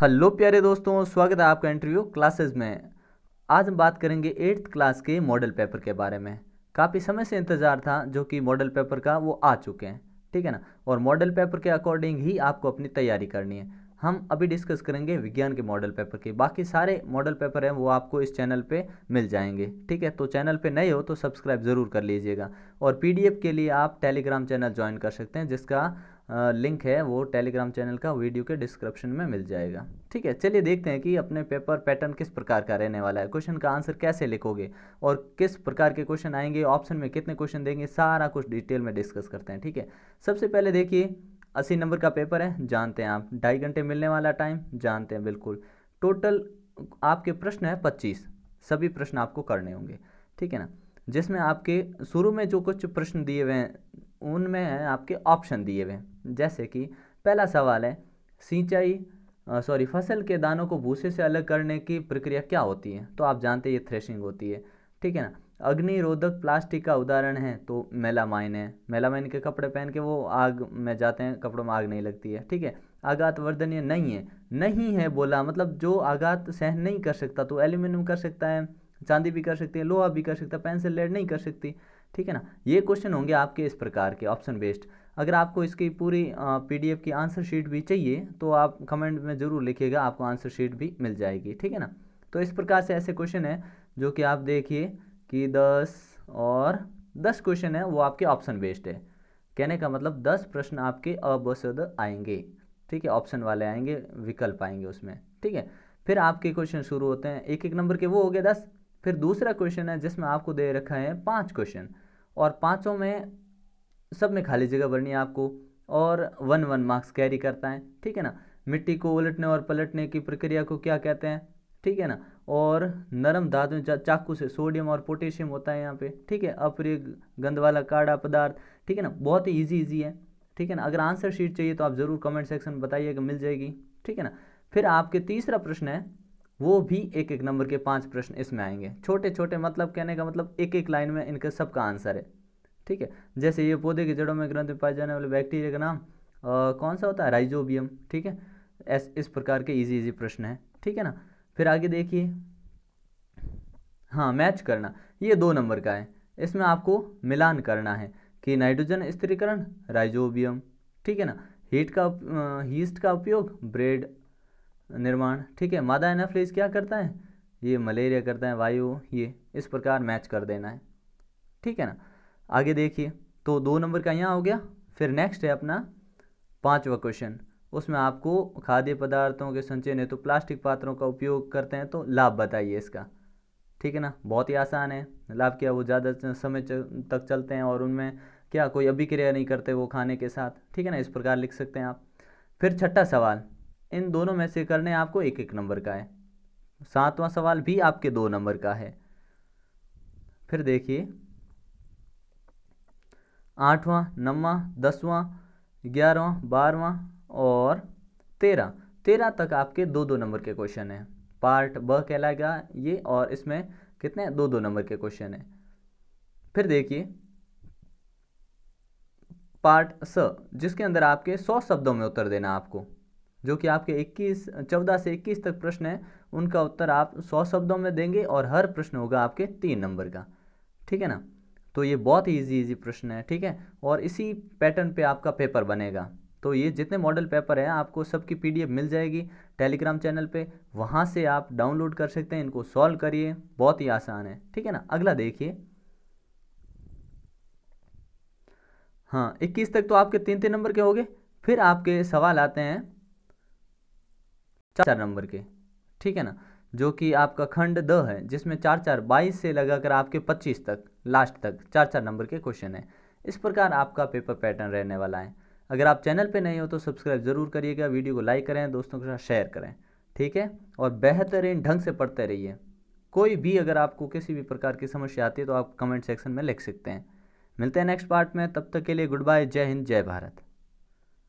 hello प्यारे दोस्तों स्वागत है आपका इंटरव्यू क्लासेस में आज हम बात करेंगे एट्थ क्लास के मॉडल पेपर के बारे में काफ़ी समय से इंतज़ार था जो कि मॉडल पेपर का वो आ चुके हैं ठीक है ना और मॉडल पेपर के अकॉर्डिंग ही आपको अपनी तैयारी करनी है हम अभी डिस्कस करेंगे विज्ञान के मॉडल पेपर के बाकी सारे मॉडल पेपर हैं वो आपको इस चैनल पे मिल जाएंगे ठीक है तो चैनल पे नए हो तो सब्सक्राइब ज़रूर कर लीजिएगा और पीडीएफ के लिए आप टेलीग्राम चैनल ज्वाइन कर सकते हैं जिसका लिंक है वो टेलीग्राम चैनल का वीडियो के डिस्क्रिप्शन में मिल जाएगा ठीक है चलिए देखते हैं कि अपने पेपर पैटर्न किस प्रकार का रहने वाला है क्वेश्चन का आंसर कैसे लिखोगे और किस प्रकार के क्वेश्चन आएंगे ऑप्शन में कितने क्वेश्चन देंगे सारा कुछ डिटेल में डिस्कस करते हैं ठीक है सबसे पहले देखिए अस्सी नंबर का पेपर है जानते हैं आप ढाई घंटे मिलने वाला टाइम जानते हैं बिल्कुल टोटल आपके प्रश्न है पच्चीस सभी प्रश्न आपको करने होंगे ठीक है ना जिसमें आपके शुरू में जो कुछ प्रश्न दिए हुए हैं उनमें हैं आपके ऑप्शन दिए हुए हैं जैसे कि पहला सवाल है सिंचाई सॉरी फसल के दानों को भूसे से अलग करने की प्रक्रिया क्या होती है तो आप जानते हैं ये थ्रेशिंग होती है ठीक है ना अग्निरोधक प्लास्टिक का उदाहरण है तो मेलामाइन है मेलामाइन के कपड़े पहन के वो आग में जाते हैं कपड़ों में आग नहीं लगती है ठीक है आघात वर्धनीय नहीं है नहीं है बोला मतलब जो आघात सहन नहीं कर सकता तो एल्यूमिनियम कर सकता है चांदी भी कर सकती है लोहा भी कर सकता है पेंसिल लेड नहीं कर सकती ठीक है ना ये क्वेश्चन होंगे आपके इस प्रकार के ऑप्शन बेस्ड अगर आपको इसकी पूरी पीडीएफ की आंसर शीट भी चाहिए तो आप कमेंट में ज़रूर लिखिएगा आपको आंसर शीट भी मिल जाएगी ठीक है ना तो इस प्रकार से ऐसे क्वेश्चन है जो कि आप देखिए कि दस और दस क्वेश्चन है वो आपके ऑप्शन बेस्ड है कहने का मतलब दस प्रश्न आपके अबसद आएंगे ठीक है ऑप्शन वाले आएंगे विकल्प आएंगे उसमें ठीक है फिर आपके क्वेश्चन शुरू होते हैं एक एक नंबर के वो हो गए दस फिर दूसरा क्वेश्चन है जिसमें आपको दे रखा है पाँच क्वेश्चन और पाँचों में सब में खाली जगह भरनी है आपको और वन वन मार्क्स कैरी करता है ठीक है ना मिट्टी को उलटने और पलटने की प्रक्रिया को क्या कहते हैं ठीक है ना और नरम धातु चाकू से सोडियम और पोटेशियम होता है यहाँ पे ठीक है अप्रिय गंध वाला काढ़ा पदार्थ ठीक है ना बहुत ही ईजी ईजी है ठीक है ना अगर आंसर शीट चाहिए तो आप ज़रूर कमेंट सेक्शन में बताइएगा मिल जाएगी ठीक है ना फिर आपके तीसरा प्रश्न है वो भी एक एक नंबर के पांच प्रश्न इसमें आएंगे छोटे छोटे मतलब कहने का मतलब एक एक लाइन में इनका सबका आंसर है ठीक है जैसे ये पौधे की जड़ों में ग्रंथ में पाए जाने वाले बैक्टीरिया का नाम आ, कौन सा होता है राइजोबियम ठीक है इस प्रकार के ईजी इजी प्रश्न है ठीक है ना फिर आगे देखिए हाँ मैच करना ये दो नंबर का है इसमें आपको मिलान करना है कि नाइट्रोजन स्त्रीकरण राइजोबियम ठीक है ना हीट का हीस्ट का उपयोग ब्रेड निर्माण ठीक है मादा एनाफ्लेज क्या करता है ये मलेरिया करता है वायु ये इस प्रकार मैच कर देना है ठीक है ना आगे देखिए तो दो नंबर का यहाँ हो गया फिर नेक्स्ट है अपना पाँचवा क्वेश्चन उसमें आपको खाद्य पदार्थों के संचयन हेतु तो प्लास्टिक पात्रों का उपयोग करते हैं तो लाभ बताइए इसका ठीक है ना बहुत ही आसान है लाभ क्या वो ज़्यादा समय तक चलते हैं और उनमें क्या कोई अभिक्रिया नहीं करते वो खाने के साथ ठीक है ना इस प्रकार लिख सकते हैं आप फिर छठा सवाल इन दोनों में से करने आपको एक एक नंबर का है सातवां सवाल भी आपके दो नंबर का है फिर देखिए आठवां नवा दसवां ग्यारहवा बारहवा और तेरह तेरह तक आपके दो दो नंबर के क्वेश्चन हैं पार्ट ब कहलाएगा ये और इसमें कितने दो दो नंबर के क्वेश्चन हैं फिर देखिए पार्ट स जिसके अंदर आपके सौ शब्दों में उत्तर देना आपको जो कि आपके 21 14 से 21 तक प्रश्न है उनका उत्तर आप 100 शब्दों में देंगे और हर प्रश्न होगा आपके तीन नंबर का ठीक है ना तो ये बहुत ही ईजी ईजी प्रश्न है ठीक है और इसी पैटर्न पे आपका पेपर बनेगा तो ये जितने मॉडल पेपर हैं आपको सबकी पी मिल जाएगी टेलीग्राम चैनल पे वहाँ से आप डाउनलोड कर सकते हैं इनको सॉल्व करिए बहुत ही आसान है ठीक है ना अगला देखिए हाँ इक्कीस तक तो आपके तीन तीन नंबर के हो गए फिर आपके सवाल आते हैं चार नंबर के ठीक है ना जो कि आपका खंड द है जिसमें चार चार बाईस से लगाकर आपके पच्चीस तक लास्ट तक चार चार नंबर के क्वेश्चन हैं इस प्रकार आपका पेपर पैटर्न रहने वाला है अगर आप चैनल पे नए हो तो सब्सक्राइब ज़रूर करिएगा वीडियो को लाइक करें दोस्तों के साथ शेयर करें ठीक है और बेहतरीन ढंग से पढ़ते रहिए कोई भी अगर आपको किसी भी प्रकार की समस्या आती है तो आप कमेंट सेक्शन में लिख सकते हैं मिलते हैं नेक्स्ट पार्ट में तब तक के लिए गुड बाय जय हिंद जय भारत